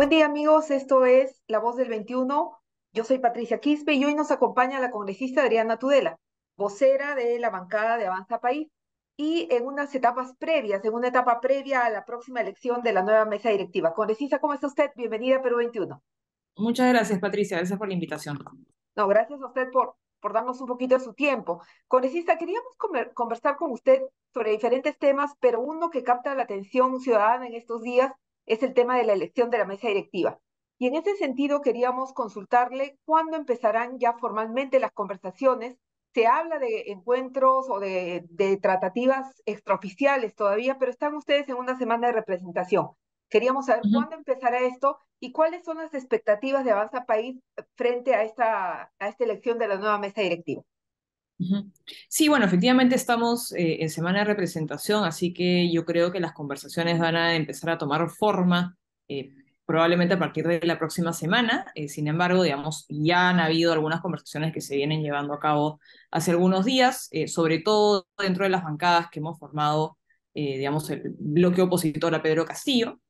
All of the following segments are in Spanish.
Buen día amigos, esto es La Voz del 21. Yo soy Patricia Quispe y hoy nos acompaña la congresista Adriana Tudela, vocera de la bancada de Avanza País y en unas etapas previas, en una etapa previa a la próxima elección de la nueva mesa directiva. Congresista, ¿cómo está usted? Bienvenida a Perú 21. Muchas gracias Patricia, gracias por la invitación. No, gracias a usted por, por darnos un poquito de su tiempo. Congresista, queríamos conversar con usted sobre diferentes temas, pero uno que capta la atención ciudadana en estos días es el tema de la elección de la mesa directiva. Y en ese sentido queríamos consultarle cuándo empezarán ya formalmente las conversaciones. Se habla de encuentros o de, tratativas extraoficiales todavía, pero están ustedes en una semana de representación. Queríamos saber cuándo empezará esto y cuáles son las expectativas de Avanza País frente a a esta elección de la nueva mesa directiva. Sí, bueno, efectivamente estamos eh, en semana de representación, así que yo creo que las conversaciones van a empezar a tomar forma eh, probablemente a partir de la próxima semana. Eh, sin embargo, digamos, ya han habido algunas conversaciones que se vienen llevando a cabo hace algunos días, sobre todo dentro de las bancadas que hemos formado, digamos, el bloque opositor a Pedro Castillo.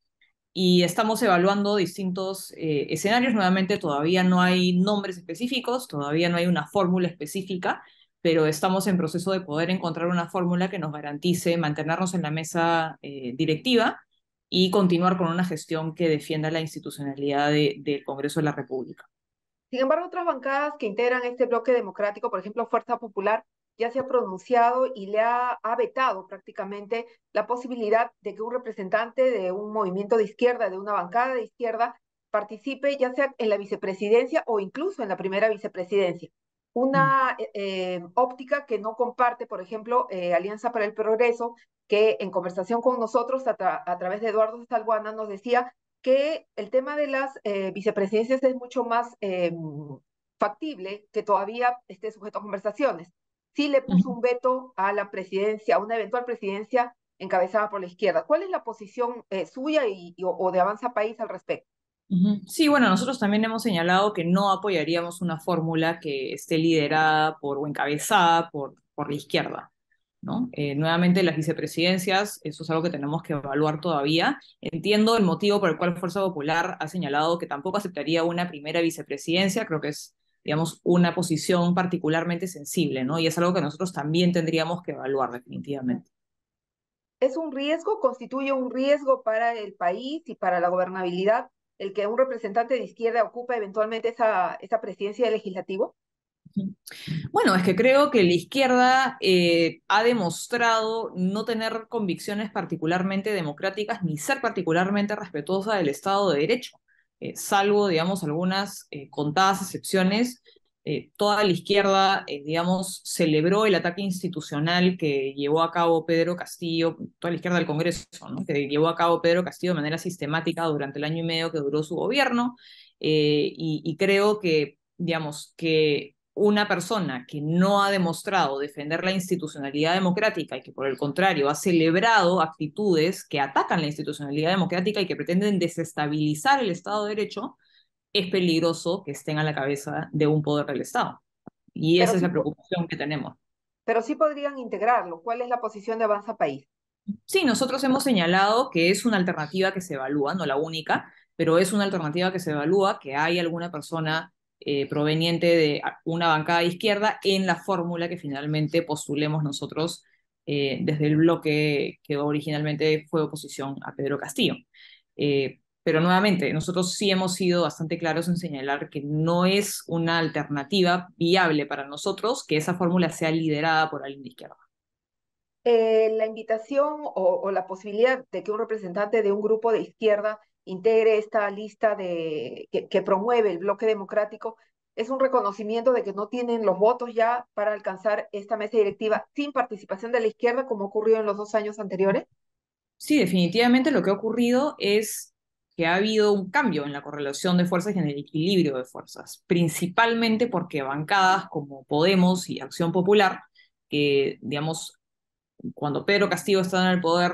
Y estamos evaluando distintos escenarios. Nuevamente, todavía no hay nombres específicos, todavía no hay una fórmula específica pero estamos en proceso de poder encontrar una fórmula que nos garantice mantenernos en la mesa eh, directiva y continuar con una gestión que defienda la institucionalidad del Congreso de la República. Sin embargo, otras bancadas que integran este bloque democrático, por ejemplo, Fuerza Popular, ya se ha pronunciado y le ha, vetado prácticamente la posibilidad de que un representante de un movimiento de izquierda, de una bancada de izquierda, participe ya sea en la vicepresidencia o incluso en la primera vicepresidencia. Mm. una eh, eh, óptica que no comparte, por ejemplo, eh, Alianza para el Progreso, que en conversación con nosotros a, través de Eduardo Salguana nos decía que el tema de las vicepresidencias es mucho más factible que todavía esté sujeto a conversaciones. Sí le puso un veto a la presidencia, a una eventual presidencia encabezada por la izquierda. ¿Cuál es la posición suya y, o de Avanza País al respecto? Sí, bueno, nosotros también hemos señalado que no apoyaríamos una fórmula que esté liderada por o encabezada por, por la izquierda. ¿no? Eh, nuevamente, las vicepresidencias, eso es algo que tenemos que evaluar todavía. Entiendo el motivo por el cual Fuerza Popular ha señalado que tampoco aceptaría una primera vicepresidencia, creo que es, digamos, una posición particularmente sensible, ¿no? Y es algo que nosotros también tendríamos que evaluar definitivamente es un riesgo, constituye un riesgo para el país y para la gobernabilidad el que un representante de izquierda ocupa eventualmente esa, presidencia del legislativo? Bueno, es que creo que la izquierda eh, ha demostrado no tener convicciones particularmente democráticas ni ser particularmente respetuosa del Estado de Derecho, eh, salvo, digamos, algunas eh, contadas excepciones eh, toda la izquierda, eh, digamos, celebró el ataque institucional que llevó a cabo Pedro Castillo, toda la izquierda del Congreso, que llevó a cabo Pedro Castillo de manera sistemática durante el año y medio que duró su gobierno. Eh, y, y creo que, digamos, que una persona que no ha demostrado defender la institucionalidad democrática y que por el contrario ha celebrado actitudes que atacan la institucionalidad democrática y que pretenden desestabilizar el Estado de Derecho, es peligroso que estén a la cabeza de un poder del Estado. Y esa es la preocupación que tenemos. Pero sí podrían integrarlo. ¿Cuál es la posición de Avanza País? Sí, nosotros hemos señalado que es una alternativa que se evalúa, no la única, pero es una alternativa que se evalúa, que hay alguna persona eh, proveniente de una bancada izquierda en la fórmula que finalmente postulemos nosotros eh, desde el bloque que originalmente fue oposición a Pedro Castillo. Eh, pero nuevamente, nosotros sí hemos sido bastante claros en señalar que no es una alternativa viable para nosotros que esa fórmula sea liderada por alguien de izquierda. Eh, la invitación o, la posibilidad de que un representante de un grupo de izquierda integre esta lista de, que, que promueve el bloque democrático es un reconocimiento de que no tienen los votos ya para alcanzar esta mesa directiva sin participación de la izquierda como ocurrió en los dos años anteriores? Sí, definitivamente lo que ha ocurrido es ha habido un cambio en la correlación de fuerzas y en el equilibrio de fuerzas, principalmente porque bancadas como Podemos y Acción Popular, que, digamos, cuando Pedro Castillo estaba en el poder,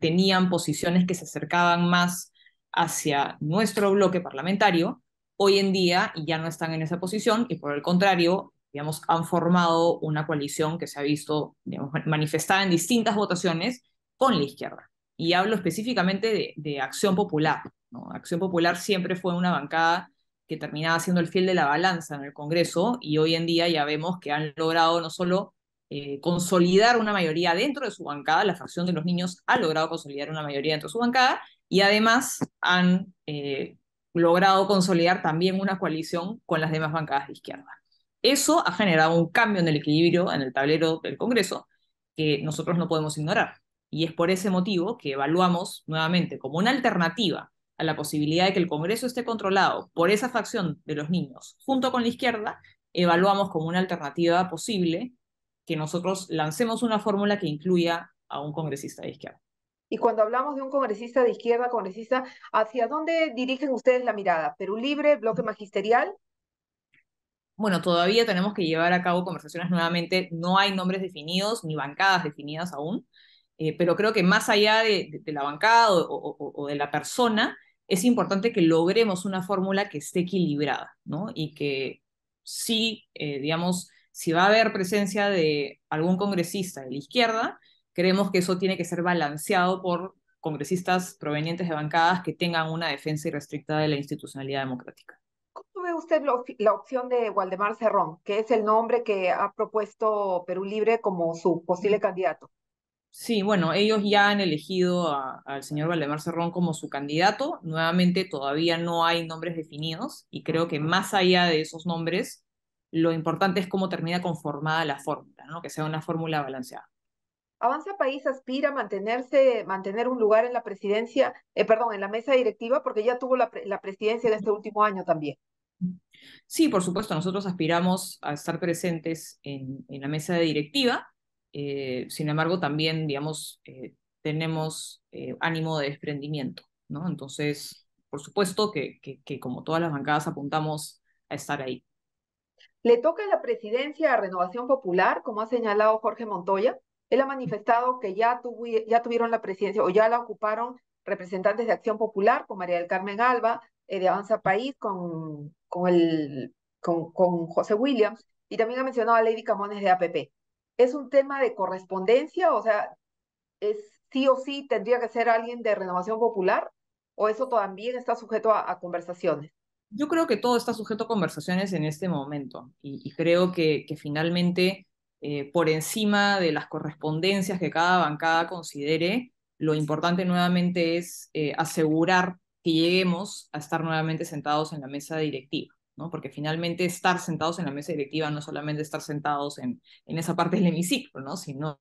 tenían posiciones que se acercaban más hacia nuestro bloque parlamentario, hoy en día ya no están en esa posición y por el contrario, digamos, han formado una coalición que se ha visto manifestada en distintas votaciones con la izquierda y hablo específicamente de, Acción Popular. Acción Popular siempre fue una bancada que terminaba siendo el fiel de la balanza en el Congreso y hoy en día ya vemos que han logrado no solo eh, consolidar una mayoría dentro de su bancada, la fracción de los niños ha logrado consolidar una mayoría dentro de su bancada y además han eh, logrado consolidar también una coalición con las demás bancadas de izquierda. Eso ha generado un cambio en el equilibrio en el tablero del Congreso que nosotros no podemos ignorar. Y es por ese motivo que evaluamos nuevamente como una alternativa a la posibilidad de que el Congreso esté controlado por esa facción de los niños junto con la izquierda, evaluamos como una alternativa posible que nosotros lancemos una fórmula que incluya a un congresista de izquierda. Y cuando hablamos de un congresista de izquierda, congresista, ¿hacia dónde dirigen ustedes la mirada? ¿Perú Libre, bloque magisterial? Bueno, todavía tenemos que llevar a cabo conversaciones nuevamente. No hay nombres definidos ni bancadas definidas aún. Eh, pero creo que más allá de, la bancada o, de la persona, es importante que logremos una fórmula que esté equilibrada, ¿no? Y que si, eh, digamos, si va a haber presencia de algún congresista de la izquierda, creemos que eso tiene que ser balanceado por congresistas provenientes de bancadas que tengan una defensa irrestricta de la institucionalidad democrática. ¿Cómo ve usted la opción de Waldemar Cerrón, que es el nombre que ha propuesto Perú Libre como su posible candidato? Sí, bueno, ellos ya han elegido al señor Valdemar Cerrón como su candidato. Nuevamente, todavía no hay nombres definidos y creo que más allá de esos nombres, lo importante es cómo termina conformada la fórmula, ¿no? que sea una fórmula balanceada. Avanza País aspira a mantenerse, mantener un lugar en la presidencia, eh, perdón, en la mesa directiva, porque ya tuvo la, presidencia en este último año también. Sí, por supuesto, nosotros aspiramos a estar presentes en, en la mesa de directiva. Eh, sin embargo, también, digamos, eh, tenemos eh, ánimo de desprendimiento, ¿no? Entonces, por supuesto que, que, que, como todas las bancadas apuntamos a estar ahí. ¿Le toca la presidencia a Renovación Popular, como ha señalado Jorge Montoya? Él ha manifestado que ya, tuvieron la presidencia o ya la ocuparon representantes de Acción Popular, con María del Carmen Alba, de Avanza País, con, con, el, con José Williams, y también ha mencionado a Lady Camones de APP es un tema de correspondencia, o sea, es sí o sí tendría que ser alguien de renovación popular o eso también está sujeto a, conversaciones. Yo creo que todo está sujeto a conversaciones en este momento y, creo que, finalmente eh, por encima de las correspondencias que cada bancada considere, lo importante nuevamente es eh, asegurar que lleguemos a estar nuevamente sentados en la mesa directiva. Porque finalmente estar sentados en la mesa directiva no solamente estar sentados en, en esa parte del hemiciclo, ¿no? Sino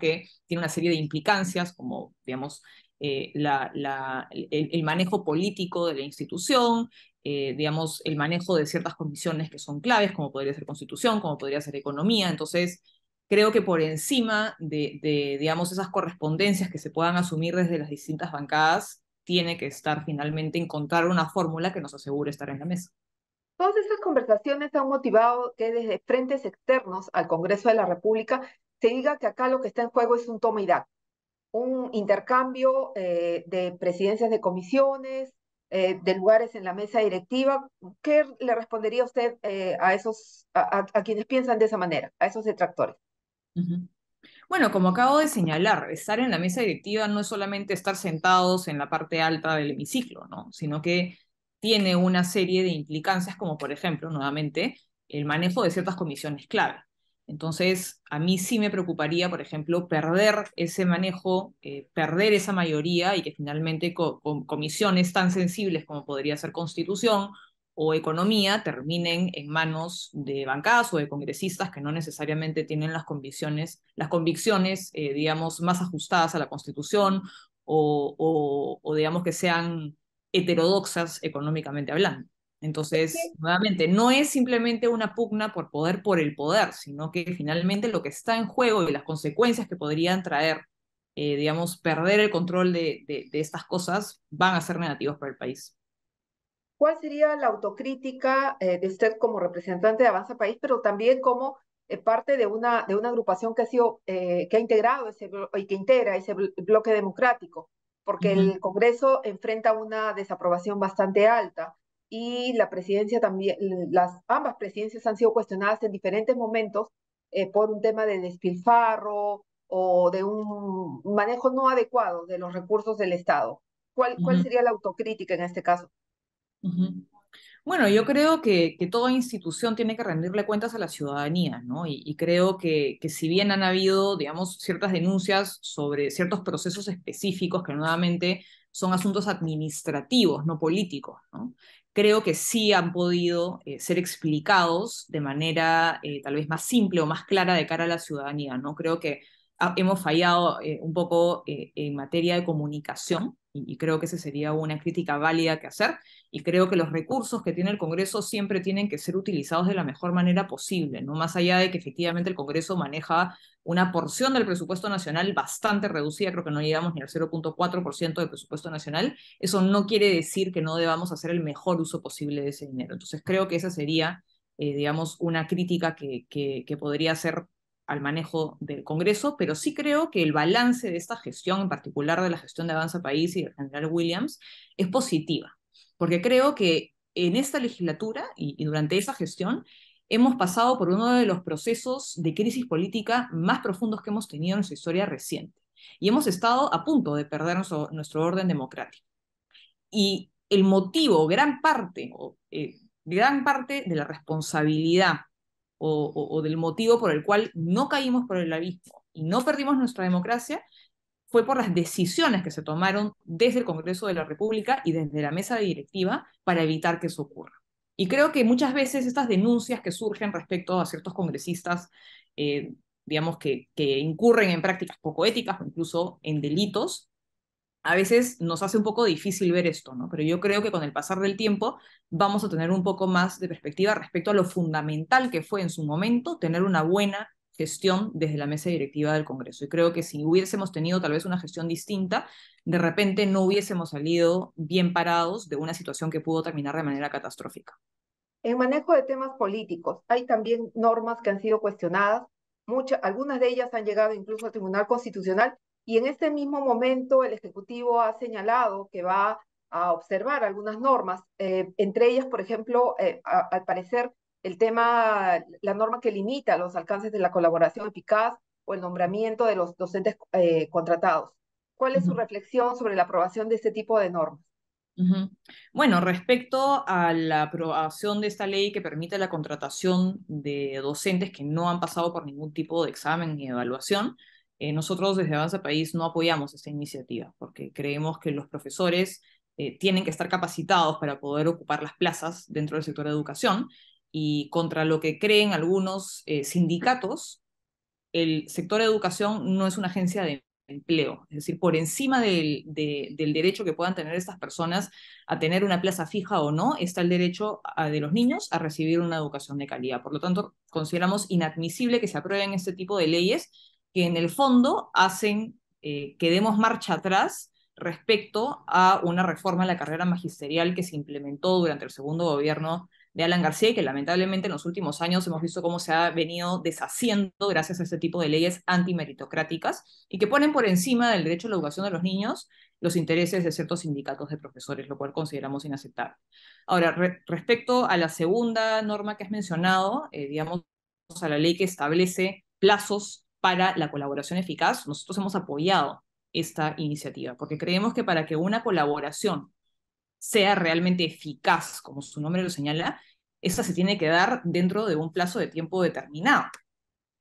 que tiene una serie de implicancias como, digamos, eh, el, manejo político de la institución, eh, digamos, el manejo de ciertas condiciones que son claves, como podría ser constitución, como podría ser economía. Entonces, creo que por encima de, de digamos, esas correspondencias que se puedan asumir desde las distintas bancadas, tiene que estar finalmente encontrar una fórmula que nos asegure estar en la mesa. Todas estas conversaciones han motivado que desde frentes externos al Congreso de la República se diga que acá lo que está en juego es un toma y da, un intercambio eh, de presidencias de comisiones, eh, de lugares en la mesa directiva. ¿Qué le respondería usted eh, a esos, a, quienes piensan de esa manera, a esos detractores? Bueno, como acabo de señalar, estar en la mesa directiva no es solamente estar sentados en la parte alta del hemiciclo, ¿no? sino que tiene una serie de implicancias, como por ejemplo, nuevamente, el manejo de ciertas comisiones clave. Entonces, a mí sí me preocuparía, por ejemplo, perder ese manejo, eh, perder esa mayoría y que finalmente comisiones tan sensibles como podría ser constitución o economía terminen en manos de bancadas o de congresistas que no necesariamente tienen las convicciones, las convicciones eh, digamos, más ajustadas a la constitución o, o digamos, que sean heterodoxas económicamente hablando. Entonces, nuevamente, no es simplemente una pugna por poder por el poder, sino que finalmente lo que está en juego y las consecuencias que podrían traer, eh, digamos, perder el control de, estas cosas van a ser negativas para el país. ¿Cuál sería la autocrítica eh, de usted como representante de Avanza País, pero también como eh, parte de una, de una agrupación que ha sido, que ha integrado ese, y que integra ese bloque democrático? porque el Congreso enfrenta una desaprobación bastante alta y la presidencia también, las ambas presidencias han sido cuestionadas en diferentes momentos eh, por un tema de despilfarro o de un manejo no adecuado de los recursos del Estado. ¿Cuál, cuál sería la autocrítica en este caso? Bueno, yo creo que, toda institución tiene que rendirle cuentas a la ciudadanía, ¿no? Y, creo que, si bien han habido, digamos, ciertas denuncias sobre ciertos procesos específicos que nuevamente son asuntos administrativos, no políticos, ¿no? Creo que sí han podido eh, ser explicados de manera eh, tal vez más simple o más clara de cara a la ciudadanía, ¿no? Creo que hemos fallado eh, un poco en materia de comunicación y, creo que esa sería una crítica válida que hacer, y creo que los recursos que tiene el Congreso siempre tienen que ser utilizados de la mejor manera posible, no más allá de que efectivamente el Congreso maneja una porción del presupuesto nacional bastante reducida, creo que no llegamos ni al 0.4% del presupuesto nacional, eso no quiere decir que no debamos hacer el mejor uso posible de ese dinero. Entonces creo que esa sería, eh, digamos, una crítica que, que podría ser al manejo del Congreso, pero sí creo que el balance de esta gestión, en particular de la gestión de Avanza País y del general Williams, es positiva, porque creo que en esta legislatura y, durante esa gestión hemos pasado por uno de los procesos de crisis política más profundos que hemos tenido en nuestra historia reciente y hemos estado a punto de perder nuestro, orden democrático. Y el motivo, gran parte, o, eh, gran parte de la responsabilidad o, del motivo por el cual no caímos por el abismo y no perdimos nuestra democracia fue por las decisiones que se tomaron desde el Congreso de la República y desde la mesa directiva para evitar que eso ocurra. Y creo que muchas veces estas denuncias que surgen respecto a ciertos congresistas, eh, digamos, que, que incurren en prácticas poco éticas o incluso en delitos, a veces nos hace un poco difícil ver esto, ¿no? Pero yo creo que con el pasar del tiempo vamos a tener un poco más de perspectiva respecto a lo fundamental que fue en su momento tener una buena gestión desde la mesa directiva del Congreso. Y creo que si hubiésemos tenido tal vez una gestión distinta, de repente no hubiésemos salido bien parados de una situación que pudo terminar de manera catastrófica. En manejo de temas políticos, hay también normas que han sido cuestionadas, muchas, algunas de ellas han llegado incluso al Tribunal Constitucional y en este mismo momento el Ejecutivo ha señalado que va a observar algunas normas, eh, entre ellas, por ejemplo, eh, al parecer el tema, la norma que limita los alcances de la colaboración eficaz o el nombramiento de los docentes eh, contratados. ¿Cuál es su reflexión sobre la aprobación de este tipo de normas? Bueno, respecto a la aprobación de esta ley que permite la contratación de docentes que no han pasado por ningún tipo de examen ni evaluación, eh, nosotros desde Avanza País no apoyamos esta iniciativa porque creemos que los profesores eh, tienen que estar capacitados para poder ocupar las plazas dentro del sector de educación y contra lo que creen algunos eh, sindicatos, el sector de educación no es una agencia de empleo, es decir, por encima del, derecho que puedan tener estas personas a tener una plaza fija o no, está el derecho de los niños a recibir una educación de calidad. Por lo tanto, consideramos inadmisible que se aprueben este tipo de leyes que en el fondo hacen eh, que demos marcha atrás respecto a una reforma en la carrera magisterial que se implementó durante el segundo gobierno de Alan García y que lamentablemente en los últimos años hemos visto cómo se ha venido deshaciendo gracias a este tipo de leyes antimeritocráticas y que ponen por encima del derecho a la educación de los niños los intereses de ciertos sindicatos de profesores, lo cual consideramos inaceptable. Ahora, respecto a la segunda norma que has mencionado, eh, digamos, a la ley que establece plazos para la colaboración eficaz, nosotros hemos apoyado esta iniciativa, porque creemos que para que una colaboración sea realmente eficaz, como su nombre lo señala, esa se tiene que dar dentro de un plazo de tiempo determinado.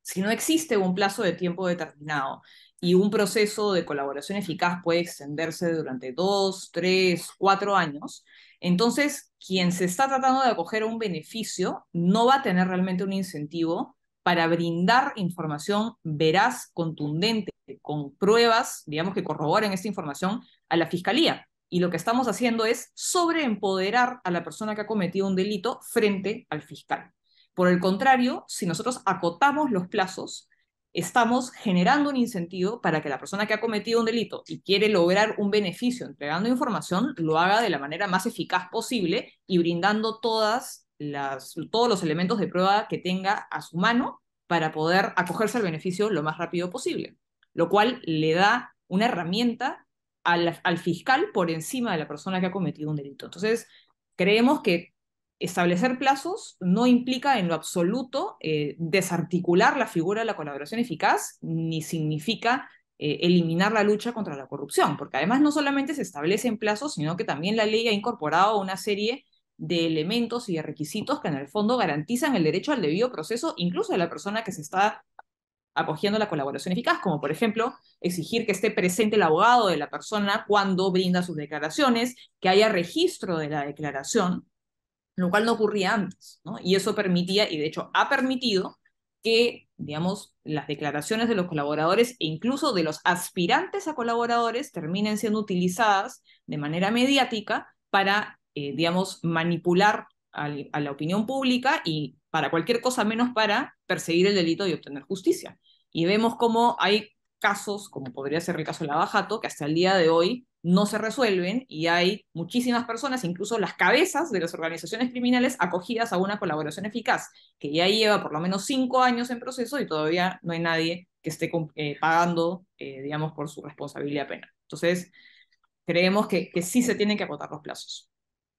Si no existe un plazo de tiempo determinado y un proceso de colaboración eficaz puede extenderse durante dos, tres, cuatro años, entonces quien se está tratando de acoger un beneficio no va a tener realmente un incentivo para brindar información veraz, contundente, con pruebas, digamos, que corroboren esta información a la fiscalía. Y lo que estamos haciendo es sobreempoderar a la persona que ha cometido un delito frente al fiscal. Por el contrario, si nosotros acotamos los plazos, estamos generando un incentivo para que la persona que ha cometido un delito y quiere lograr un beneficio entregando información, lo haga de la manera más eficaz posible y brindando todas las, todos los elementos de prueba que tenga a su mano para poder acogerse al beneficio lo más rápido posible, lo cual le da una herramienta al, fiscal por encima de la persona que ha cometido un delito. Entonces, creemos que establecer plazos no implica en lo absoluto eh, desarticular la figura de la colaboración eficaz, ni significa eh, eliminar la lucha contra la corrupción, porque además no solamente se establecen plazos, sino que también la ley ha incorporado una serie de de elementos y de requisitos que en el fondo garantizan el derecho al debido proceso, incluso de la persona que se está acogiendo a la colaboración eficaz, como por ejemplo exigir que esté presente el abogado de la persona cuando brinda sus declaraciones, que haya registro de la declaración, lo cual no ocurría antes, ¿no? Y eso permitía, y de hecho ha permitido, que, digamos, las declaraciones de los colaboradores e incluso de los aspirantes a colaboradores terminen siendo utilizadas de manera mediática para eh, digamos, manipular a la opinión pública y para cualquier cosa menos para perseguir el delito y obtener justicia. Y vemos cómo hay casos, como podría ser el caso de Bajato, que hasta el día de hoy no se resuelven y hay muchísimas personas, incluso las cabezas de las organizaciones criminales, acogidas a una colaboración eficaz, que ya lleva por lo menos cinco años en proceso y todavía no hay nadie que esté eh, pagando, eh, digamos, por su responsabilidad penal. Entonces, creemos que sí se tienen que acotar los plazos.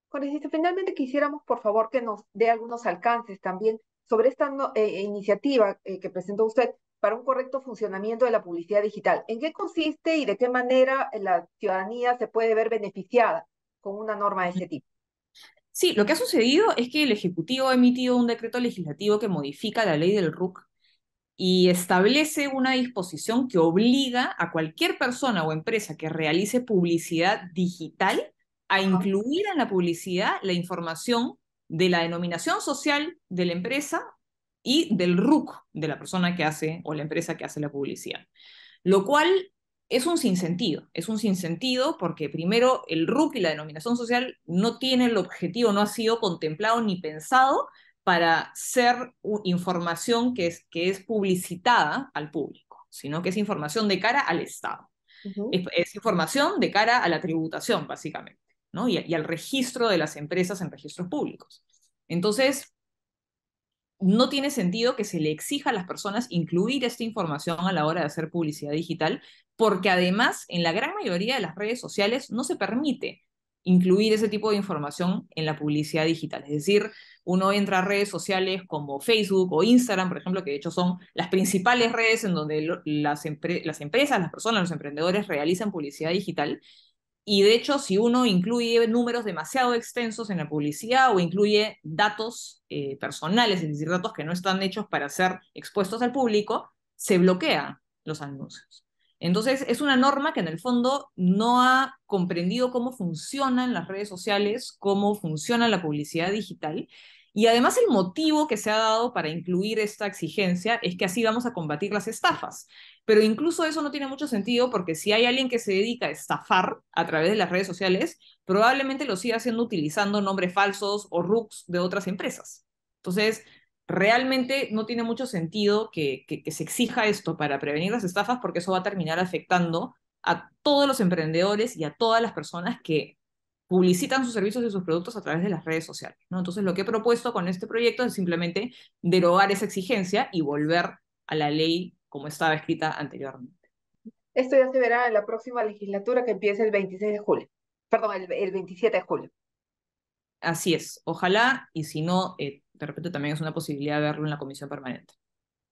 Congresista, finalmente quisiéramos, por favor, que nos dé algunos alcances también sobre esta eh, eh, iniciativa eh, que presentó usted para un correcto funcionamiento de la publicidad digital. ¿En qué consiste y de qué manera la ciudadanía se puede ver beneficiada con una norma de este tipo? Sí, lo que ha sucedido es que el Ejecutivo ha emitido un decreto legislativo que modifica la ley del RUC y establece una disposición que obliga a cualquier persona o empresa que realice publicidad digital a incluir en la publicidad la información de la denominación social de la empresa y del RUC de la persona que hace o la empresa que hace la publicidad. Lo cual es un sinsentido, es un sinsentido porque primero el RUC y la denominación social no tienen el objetivo, no ha sido contemplado ni pensado para ser información que es, que es publicitada al público, sino que es información de cara al Estado. es, información de cara a la tributación, básicamente. ¿no? y, al registro de las empresas en registros públicos. Entonces, no tiene sentido que se le exija a las personas incluir esta información a la hora de hacer publicidad digital, porque además en la gran mayoría de las redes sociales no se permite incluir ese tipo de información en la publicidad digital. Es decir, uno entra a redes sociales como Facebook o Instagram, por ejemplo, que de hecho son las principales redes en donde las, las empresas, las personas, los emprendedores realizan publicidad digital, y de hecho, si uno incluye números demasiado extensos en la publicidad o incluye datos eh, personales, es decir, datos que no están hechos para ser expuestos al público, se bloquean los anuncios. Entonces, es una norma que en el fondo no ha comprendido cómo funcionan las redes sociales, cómo funciona la publicidad digital y además el motivo que se ha dado para incluir esta exigencia es que así vamos a combatir las estafas. Pero incluso eso no tiene mucho sentido porque si hay alguien que se dedica a estafar a través de las redes sociales, probablemente lo siga haciendo utilizando nombres falsos o rooks de otras empresas. Entonces, realmente no tiene mucho sentido que, que se exija esto para prevenir las estafas porque eso va a terminar afectando a todos los emprendedores y a todas las personas que publicitan sus servicios y sus productos a través de las redes sociales. ¿no? Entonces, lo que he propuesto con este proyecto es simplemente derogar esa exigencia y volver a la ley como estaba escrita anteriormente. Esto ya se verá en la próxima legislatura que empieza el 26 de julio, perdón, el, 27 de julio. Así es, ojalá, y si no, eh, de repente también es una posibilidad de verlo en la comisión permanente.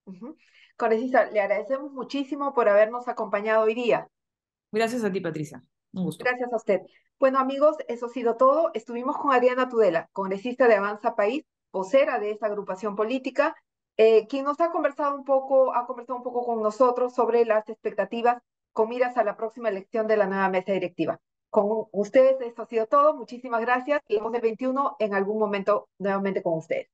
Uh le agradecemos muchísimo por habernos acompañado hoy día. Gracias a ti, Patricia. Gracias a usted. Bueno, amigos, eso ha sido todo. Estuvimos con Adriana Tudela, congresista de Avanza País, vocera de esta agrupación política, eh, quien nos ha conversado un poco, ha conversado un poco con nosotros sobre las expectativas con miras a la próxima elección de la nueva mesa directiva. Con ustedes, eso ha sido todo. Muchísimas gracias. Y vemos el 21 en algún momento nuevamente con ustedes.